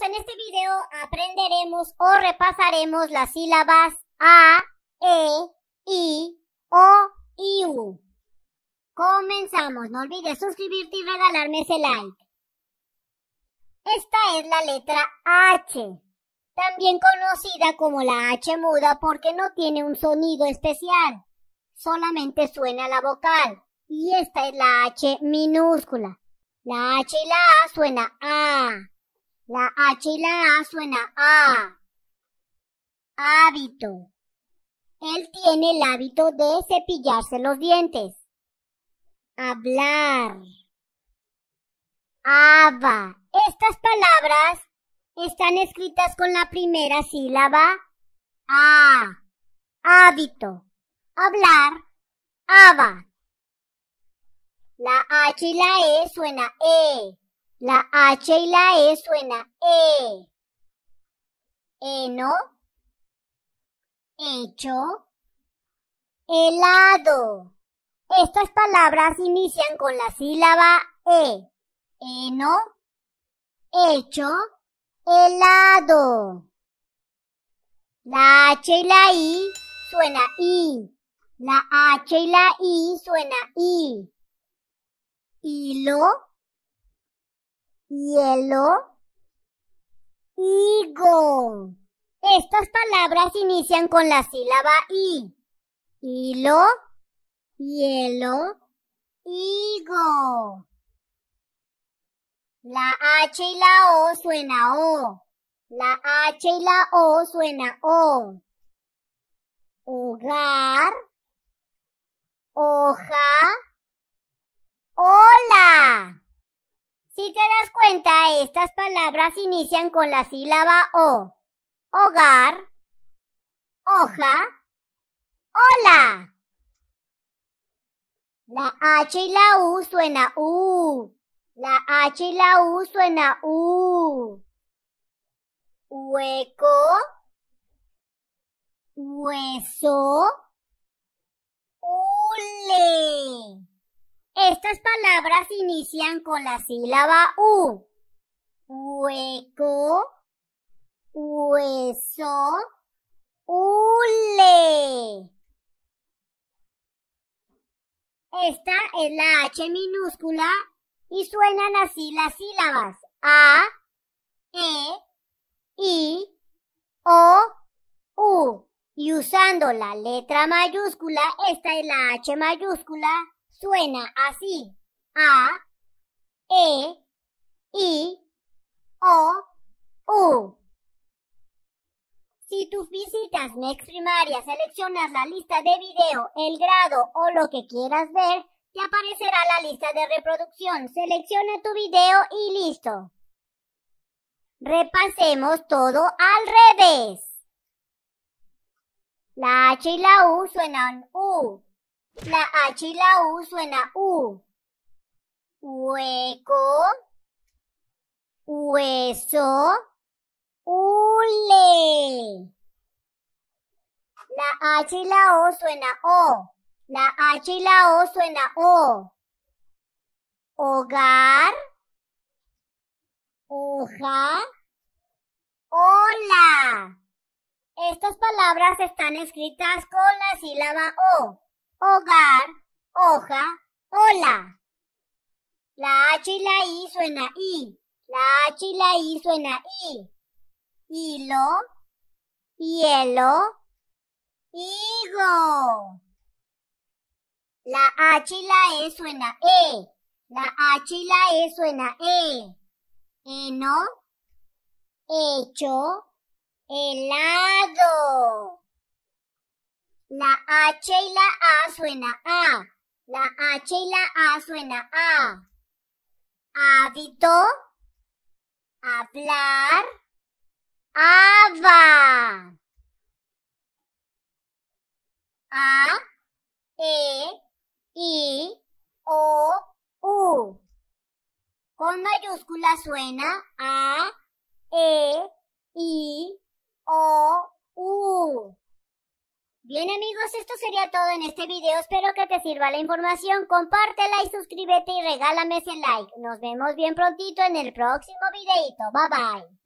en este video aprenderemos o repasaremos las sílabas A, E, I, O y U. Comenzamos, no olvides suscribirte y regalarme ese like. Esta es la letra H, también conocida como la H muda porque no tiene un sonido especial, solamente suena la vocal. Y esta es la H minúscula. La H y la A suena A. La H y la A suena A. Hábito. Él tiene el hábito de cepillarse los dientes. Hablar. Ava. Estas palabras están escritas con la primera sílaba A. Hábito. Hablar. ava. La H y la E suena E. La H y la E suena E. Eno. Hecho. Helado. Estas palabras inician con la sílaba E. Eno. Hecho. Helado. La H y la I suena I. La H y la I suena I. Hilo hielo higo Estas palabras inician con la sílaba I. Hilo, hielo, higo. La H y la O suena O. La H y la O suena O. Hogar, hoja, estas palabras inician con la sílaba O. Hogar, hoja, hola. La H y la U suena U. La H y la U suena U. Hueco, hueso, ule. Estas palabras inician con la sílaba U hueco, hueso, ule. Esta es la H minúscula y suenan así las sílabas. A, E, I, O, U. Y usando la letra mayúscula, esta es la H mayúscula, suena así. A, E, I, si tú visitas Next Primaria seleccionas la lista de video, el grado o lo que quieras ver, te aparecerá la lista de reproducción. Selecciona tu video y listo. Repasemos todo al revés. La H y la U suenan U. La H y la U suena U. Hueco. Hueso la H y la O suena O. La H y la O suena O. Hogar. Hoja. Hola. Estas palabras están escritas con la sílaba O. Hogar, hoja, hola. La H y la I suena I. La H y la I suena I hilo, hielo, higo. La H y la E suena E. La H y la E suena E. Eno, hecho, helado. La H y la A suena A. La H y la A suena A. Hábito, hablar, Ava A, E, I, O, U. Con mayúscula suena A, E, I, O, U. Bien amigos, esto sería todo en este video. Espero que te sirva la información. Compártela y suscríbete y regálame ese like. Nos vemos bien prontito en el próximo videito. Bye bye.